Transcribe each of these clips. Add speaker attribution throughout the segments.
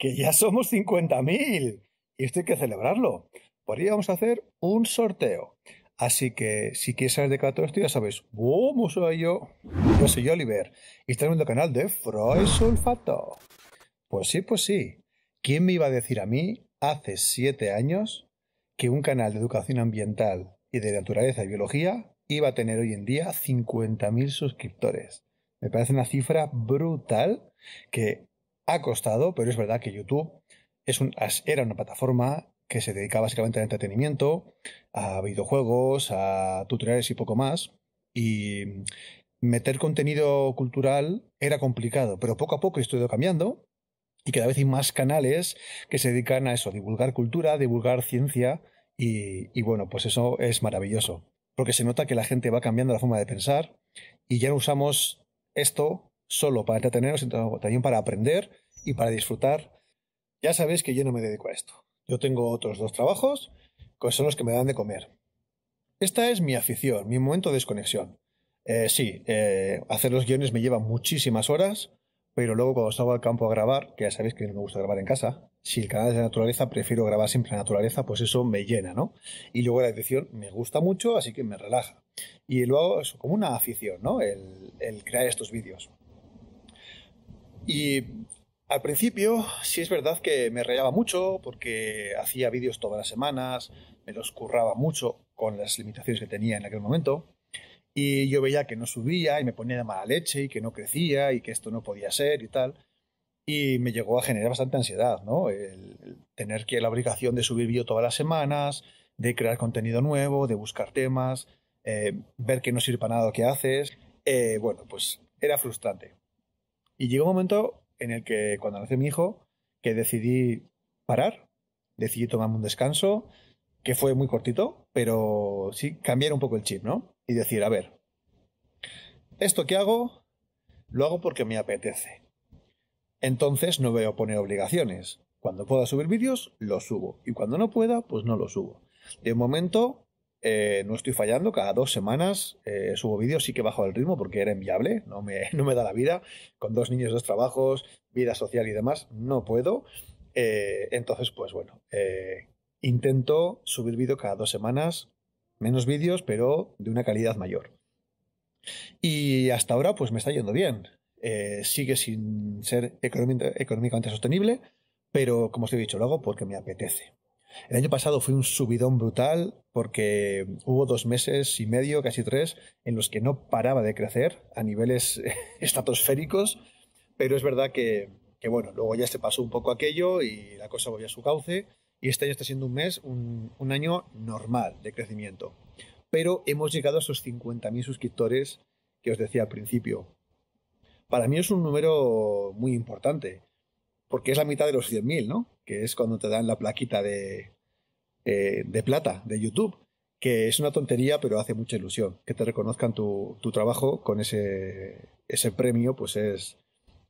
Speaker 1: que ya somos 50.000 y esto hay que celebrarlo. Por ahí vamos a hacer un sorteo. Así que si quieres saber de todo esto, ya sabes cómo soy yo. Yo soy Oliver y está en el canal de Freud Sulfato. Pues sí, pues sí. ¿Quién me iba a decir a mí hace siete años que un canal de educación ambiental y de naturaleza y biología iba a tener hoy en día 50.000 suscriptores? Me parece una cifra brutal que ha costado, pero es verdad que YouTube era una plataforma que se dedicaba básicamente al entretenimiento, a videojuegos, a tutoriales y poco más. Y meter contenido cultural era complicado, pero poco a poco esto ha ido cambiando y cada vez hay más canales que se dedican a eso, divulgar cultura, divulgar ciencia y, y bueno, pues eso es maravilloso, porque se nota que la gente va cambiando la forma de pensar y ya no usamos esto solo para entretenernos, sino también para aprender y para disfrutar. Ya sabéis que yo no me dedico a esto. Yo tengo otros dos trabajos, que son los que me dan de comer. Esta es mi afición, mi momento de desconexión. Eh, sí, eh, hacer los guiones me lleva muchísimas horas, pero luego cuando salgo al campo a grabar, que ya sabéis que no me gusta grabar en casa, si el canal es de naturaleza, prefiero grabar siempre en naturaleza, pues eso me llena, ¿no? Y luego la edición me gusta mucho, así que me relaja. Y luego es como una afición, ¿no? El, el crear estos vídeos. Y al principio sí es verdad que me rayaba mucho porque hacía vídeos todas las semanas, me los curraba mucho con las limitaciones que tenía en aquel momento y yo veía que no subía y me ponía de mala leche y que no crecía y que esto no podía ser y tal. Y me llegó a generar bastante ansiedad, ¿no? El, tener que la obligación de subir vídeo todas las semanas, de crear contenido nuevo, de buscar temas, eh, ver que no sirve nada lo que haces. Eh, bueno, pues era frustrante. Y llegó un momento en el que cuando nace mi hijo, que decidí parar, decidí tomarme un descanso, que fue muy cortito, pero sí cambiar un poco el chip, ¿no? Y decir, a ver, esto que hago, lo hago porque me apetece. Entonces no voy a poner obligaciones. Cuando pueda subir vídeos, los subo. Y cuando no pueda, pues no los subo. De momento, eh, no estoy fallando, cada dos semanas eh, subo vídeos, sí que bajo el ritmo porque era inviable, no me, no me da la vida, con dos niños, dos trabajos, vida social y demás, no puedo. Eh, entonces, pues bueno, intento subir vídeo cada dos semanas, menos vídeos, pero de una calidad mayor. Y hasta ahora, pues me está yendo bien. sigue sin ser económicamente sostenible, pero como os he dicho, lo hago porque me apetece. El año pasado fue un subidón brutal porque hubo dos meses y medio, casi tres, en los que no paraba de crecer a niveles estratosféricos, pero es verdad que, bueno, luego ya se pasó un poco aquello y la cosa volvió a su cauce y este año está siendo un mes, un, un año normal de crecimiento. Pero hemos llegado a esos 50.000 suscriptores que os decía al principio. Para mí es un número muy importante porque es la mitad de los 100.000, ¿no? Que es cuando te dan la plaquita de, eh, de plata de YouTube, que es una tontería, pero hace mucha ilusión. Que te reconozcan tu, trabajo con ese, ese premio, pues es,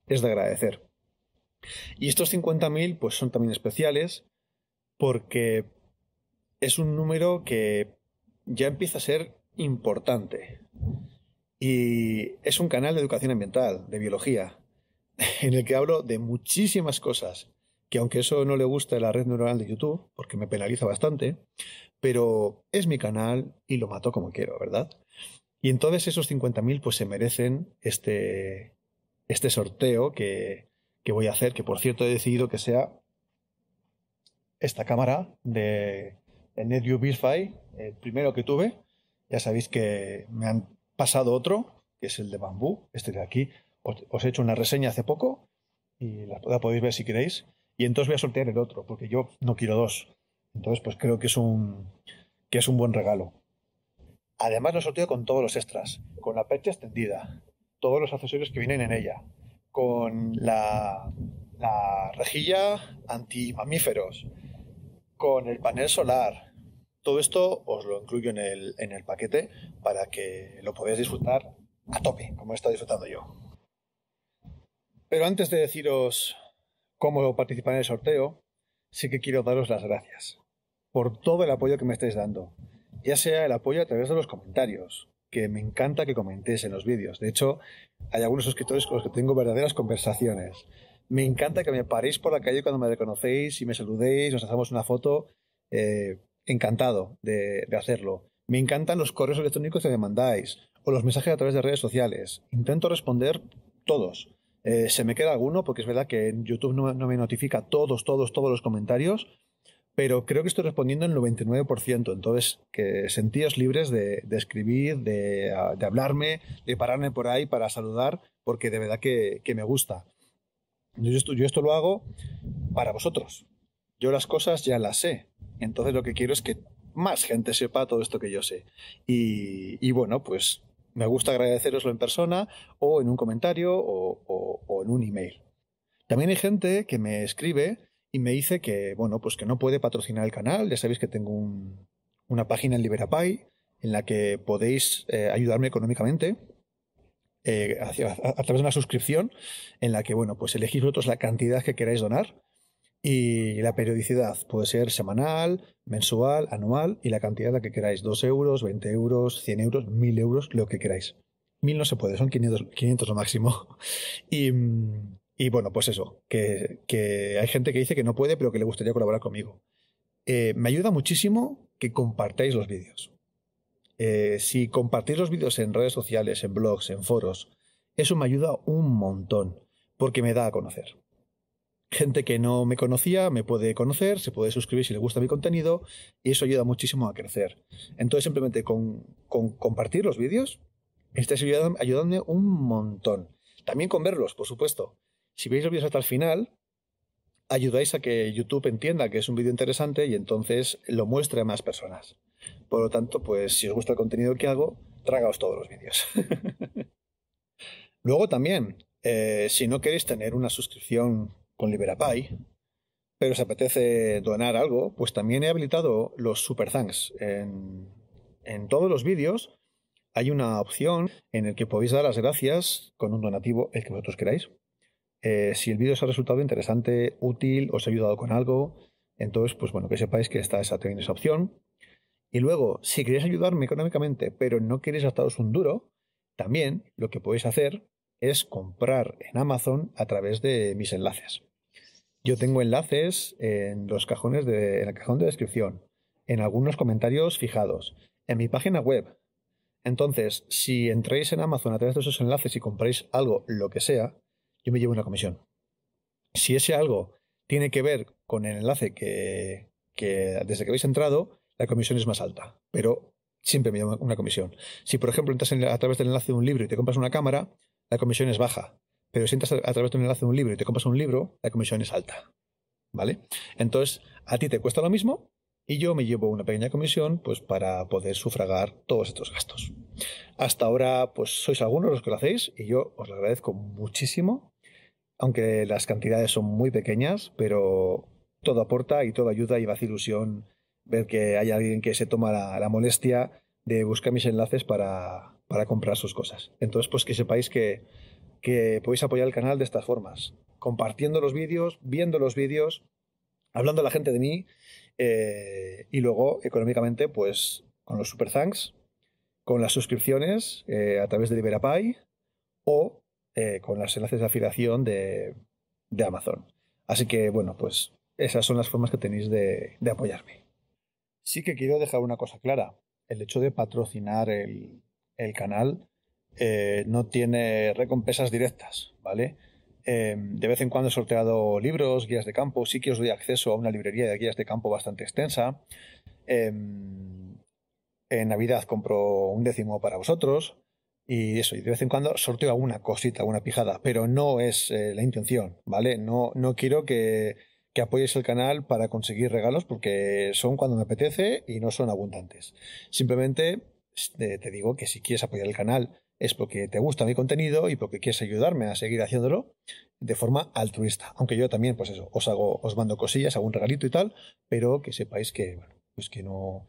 Speaker 1: es de agradecer. Y estos 50.000 pues son también especiales porque es un número que ya empieza a ser importante. Y es un canal de educación ambiental, de biología. en el que hablo de muchísimas cosas, que aunque eso no le gusta a la red neuronal de YouTube, porque me penaliza bastante, pero es mi canal y lo mato como quiero, ¿verdad? Y entonces esos 50.000 pues se merecen este, este sorteo que, que voy a hacer, que por cierto he decidido que sea esta cámara de NetView Bifi, el primero que tuve. Ya sabéis que me han pasado otro, que es el de bambú, este de aquí, os, he hecho una reseña hace poco y la, podéis ver si queréis. Y entonces voy a sortear el otro, porque yo no quiero dos. Entonces, pues creo que es un, que es un buen regalo. Además, lo sorteo con todos los extras, con la percha extendida, todos los accesorios que vienen en ella, con la, rejilla anti-mamíferos, con el panel solar. Todo esto os lo incluyo en el, en el paquete para que lo podáis disfrutar a tope, como he estado disfrutando yo. Pero antes de deciros cómo participar en el sorteo, sí que quiero daros las gracias por todo el apoyo que me estáis dando, ya sea el apoyo a través de los comentarios, que me encanta que comentéis en los vídeos. De hecho, hay algunos suscriptores con los que tengo verdaderas conversaciones. Me encanta que me paréis por la calle cuando me reconocéis y me saludéis, nos hacemos una foto. Eh, encantado de, de hacerlo. Me encantan los correos electrónicos que me mandáis o los mensajes a través de redes sociales. Intento responder todos. Eh, se me queda alguno porque es verdad que en YouTube no, me notifica todos, todos, todos los comentarios, pero creo que estoy respondiendo el 99%. Entonces, que sentíos libres de, de escribir, ah, de, hablarme, de pararme por ahí para saludar, porque de verdad que, me gusta. Yo esto, yo esto lo hago para vosotros. Yo las cosas ya las sé. Entonces lo que quiero es que más gente sepa todo esto que yo sé. y bueno, pues me gusta agradeceroslo en persona o en un comentario o, en un email. También hay gente que me escribe y me dice que, bueno, pues que no puede patrocinar el canal. Ya sabéis que tengo una página en Liberapay en la que podéis eh, ayudarme económicamente eh, a, través de una suscripción en la que, bueno, pues elegís vosotros la cantidad que queráis donar y la periodicidad puede ser semanal, mensual, anual y la cantidad la que queráis, 2 euros, 20 euros, 100 euros, 1000 euros, lo que queráis. 1000 no se puede, son 500, lo máximo. Y, bueno, pues eso, que, hay gente que dice que no puede, pero que le gustaría colaborar conmigo. Eh, me ayuda muchísimo que compartáis los vídeos. Eh, si compartís los vídeos en redes sociales, en blogs, en foros, eso me ayuda un montón, porque me da a conocer gente que no me conocía me puede conocer, se puede suscribir si le gusta mi contenido y eso ayuda muchísimo a crecer. Entonces simplemente con, compartir los vídeos estáis ayudándome un montón. También con verlos, por supuesto. Si veis los vídeos hasta el final, ayudáis a que YouTube entienda que es un vídeo interesante y entonces lo muestre a más personas. Por lo tanto, pues si os gusta el contenido que hago, tragaos todos los vídeos. Luego también, eh, si no queréis tener una suscripción con LiberaPay, pero os apetece donar algo, pues también he habilitado los Super Thanks. En, todos los vídeos hay una opción en la que podéis dar las gracias con un donativo, el que vosotros queráis. Eh, si el vídeo os ha resultado interesante, útil, os ha ayudado con algo, entonces, pues bueno, que sepáis que está esa, esa opción. Y luego, si queréis ayudarme económicamente, pero no queréis gastaros un duro, también lo que podéis hacer es comprar en Amazon a través de mis enlaces. Yo tengo enlaces en los cajones de, en el cajón de descripción, en algunos comentarios fijados, en mi página web. Entonces, si entráis en Amazon a través de esos enlaces y compráis algo, lo que sea, yo me llevo una comisión. Si ese algo tiene que ver con el enlace que, desde que habéis entrado, la comisión es más alta, pero siempre me llevo una comisión. Si, por ejemplo, entras a través del enlace de un libro y te compras una cámara, la comisión es baja pero si entras a, través de un enlace de un libro y te compras un libro, la comisión es alta. ¿Vale? Entonces, a ti te cuesta lo mismo y yo me llevo una pequeña comisión pues, para poder sufragar todos estos gastos. Hasta ahora, pues sois algunos los que lo hacéis y yo os lo agradezco muchísimo, aunque las cantidades son muy pequeñas, pero todo aporta y todo ayuda y me hace ilusión ver que hay alguien que se toma la, molestia de buscar mis enlaces para, para comprar sus cosas. Entonces, pues que sepáis que, que podéis apoyar el canal de estas formas, compartiendo los vídeos, viendo los vídeos, hablando a la gente de mí eh, y luego económicamente pues con los super thanks, con las suscripciones eh, a través de Liberapay o eh, con los enlaces de afiliación de, de, Amazon. Así que bueno, pues esas son las formas que tenéis de, apoyarme. Sí que quiero dejar una cosa clara. El hecho de patrocinar el, el canal eh, no tiene recompensas directas, ¿vale? Eh, de vez en cuando he sorteado libros, guías de campo, sí que os doy acceso a una librería de guías de campo bastante extensa. Em, en Navidad compro un décimo para vosotros y eso, y de vez en cuando sorteo alguna cosita, alguna pijada, pero no es eh, la intención, ¿vale? No, quiero que, que apoyéis el canal para conseguir regalos porque son cuando me apetece y no son abundantes. Simplemente te digo que si quieres apoyar el canal es porque te gusta mi contenido y porque quieres ayudarme a seguir haciéndolo de forma altruista. Aunque yo también, pues eso, os hago, os mando cosillas, hago un regalito y tal, pero que sepáis que, bueno, pues que no,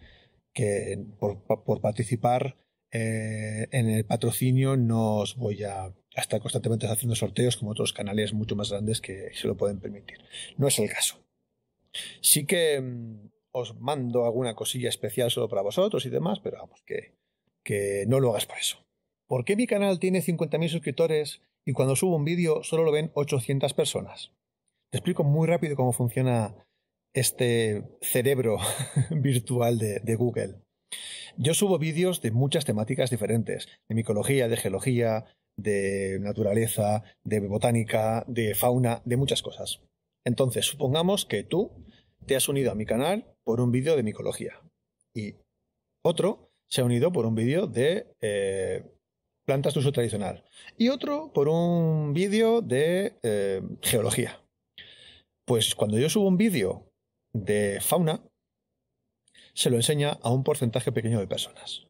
Speaker 1: que por, participar eh, en el patrocinio no os voy a, estar constantemente haciendo sorteos como otros canales mucho más grandes que se lo pueden permitir. No es el caso. Sí que mm, os mando alguna cosilla especial solo para vosotros y demás, pero vamos, que, que no lo hagas por eso. ¿Por qué mi canal tiene 50.000 suscriptores y cuando subo un vídeo solo lo ven 800 personas? Te explico muy rápido cómo funciona este cerebro virtual de, Google. Yo subo vídeos de muchas temáticas diferentes, de micología, de geología, de naturaleza, de botánica, de fauna, de muchas cosas. Entonces, supongamos que tú te has unido a mi canal por un vídeo de micología y otro se ha unido por un vídeo de eh, plantas de uso tradicional. Y otro por un vídeo de eh, geología. Pues cuando yo subo un vídeo de fauna, se lo enseña a un porcentaje pequeño de personas.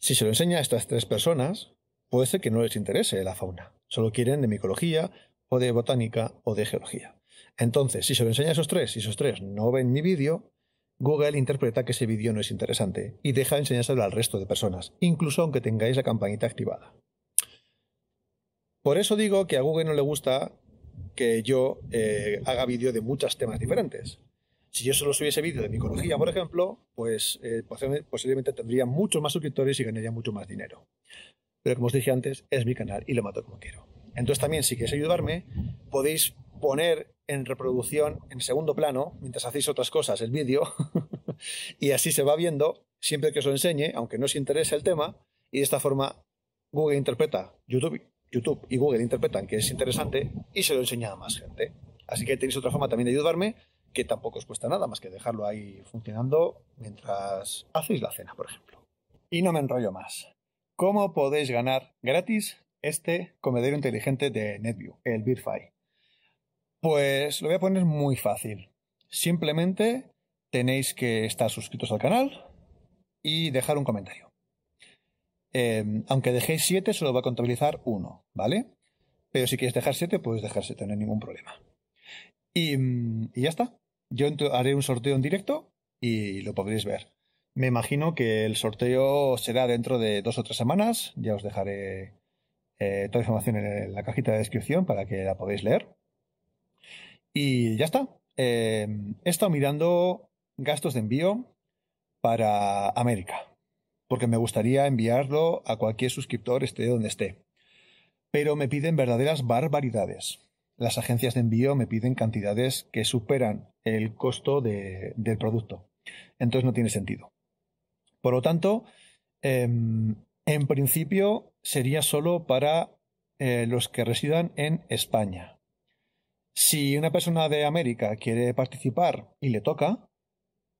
Speaker 1: Si se lo enseña a estas tres personas, puede ser que no les interese la fauna. Solo quieren de micología o de botánica o de geología. Entonces, si se lo enseña a esos tres y esos tres no ven mi vídeo, Google interpreta que ese vídeo no es interesante y deja de enseñárselo al resto de personas, incluso aunque tengáis la campanita activada. Por eso digo que a Google no le gusta que yo eh, haga vídeo de muchos temas diferentes. Si yo solo subiese vídeo de micología, por ejemplo, pues eh, posiblemente tendría muchos más suscriptores y ganaría mucho más dinero. Pero como os dije antes, es mi canal y lo mato como quiero. Entonces también, si queréis ayudarme, podéis poner en reproducción en segundo plano, mientras hacéis otras cosas, el vídeo, y así se va viendo siempre que os lo enseñe, aunque no os interese el tema, y de esta forma Google interpreta, YouTube, YouTube y Google interpretan que es interesante y se lo enseña a más gente. Así que tenéis otra forma también de ayudarme, que tampoco os cuesta nada más que dejarlo ahí funcionando mientras hacéis la cena, por ejemplo. Y no me enrollo más. ¿Cómo podéis ganar gratis este comedero inteligente de NetView, el BeerFi? Pues lo voy a poner muy fácil. Simplemente tenéis que estar suscritos al canal y dejar un comentario. Em, aunque dejéis 7, solo va a contabilizar uno, ¿vale? Pero si quieres dejar 7, puedes dejar 7, no hay ningún problema. Y, mm, y ya está. Yo haré un sorteo en directo y lo podréis ver. Me imagino que el sorteo será dentro de dos o tres semanas. Ya os dejaré eh, toda la información en la cajita de descripción para que la podáis leer. Y ya está. Eh, he estado mirando gastos de envío para América, porque me gustaría enviarlo a cualquier suscriptor, esté donde esté. Pero me piden verdaderas barbaridades. Las agencias de envío me piden cantidades que superan el costo del producto. Entonces no tiene sentido. Por lo tanto, em, en principio sería solo para eh, los que residan en España. Si una persona de América quiere participar y le toca,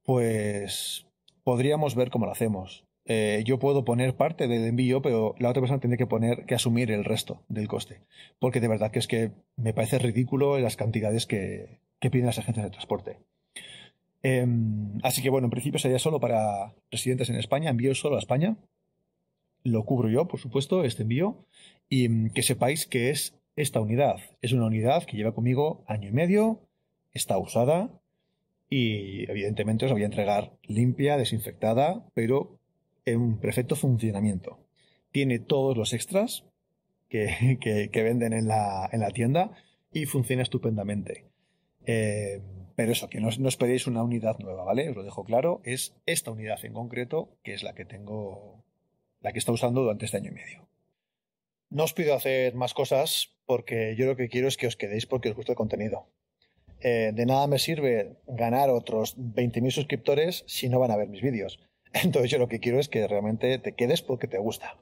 Speaker 1: pues podríamos ver cómo lo hacemos. Eh, yo puedo poner parte del envío, pero la otra persona tiene que poner que asumir el resto del coste. Porque de verdad que es que me parece ridículo las cantidades que, que piden las agencias de transporte. Em, así que bueno, en principio sería solo para residentes en España, envío solo a España lo cubro yo, por supuesto, este envío, y mm, que sepáis que es esta unidad. Es una unidad que lleva conmigo año y medio, está usada y evidentemente os la voy a entregar limpia, desinfectada, pero en un perfecto funcionamiento. Tiene todos los extras que, que, venden en la, en la, tienda y funciona estupendamente. Eh, pero eso, que no, no esperéis una unidad nueva, ¿vale? Os lo dejo claro, es esta unidad en concreto que es la que tengo la que está usando durante este año y medio. No os pido hacer más cosas porque yo lo que quiero es que os quedéis porque os gusta el contenido. Eh, de nada me sirve ganar otros 20.000 suscriptores si no van a ver mis vídeos. Entonces yo lo que quiero es que realmente te quedes porque te gusta.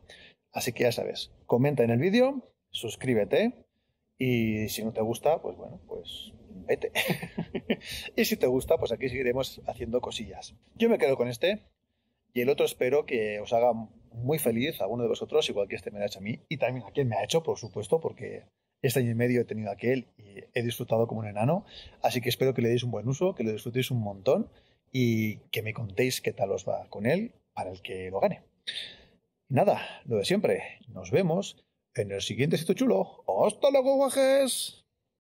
Speaker 1: Así que ya sabes, comenta en el vídeo, suscríbete y si no te gusta, pues bueno, pues vete. y si te gusta, pues aquí seguiremos haciendo cosillas. Yo me quedo con este y el otro espero que os haga muy feliz a uno de vosotros, igual que este me lo ha hecho a mí, y también a quien me ha hecho, por supuesto, porque este año y medio he tenido aquel y he disfrutado como un enano. Así que espero que le deis un buen uso, que lo disfrutéis un montón y que me contéis qué tal os va con él para el que lo gane. Nada, lo de siempre. Nos vemos en el siguiente sitio chulo. ¡Hasta luego, guajes!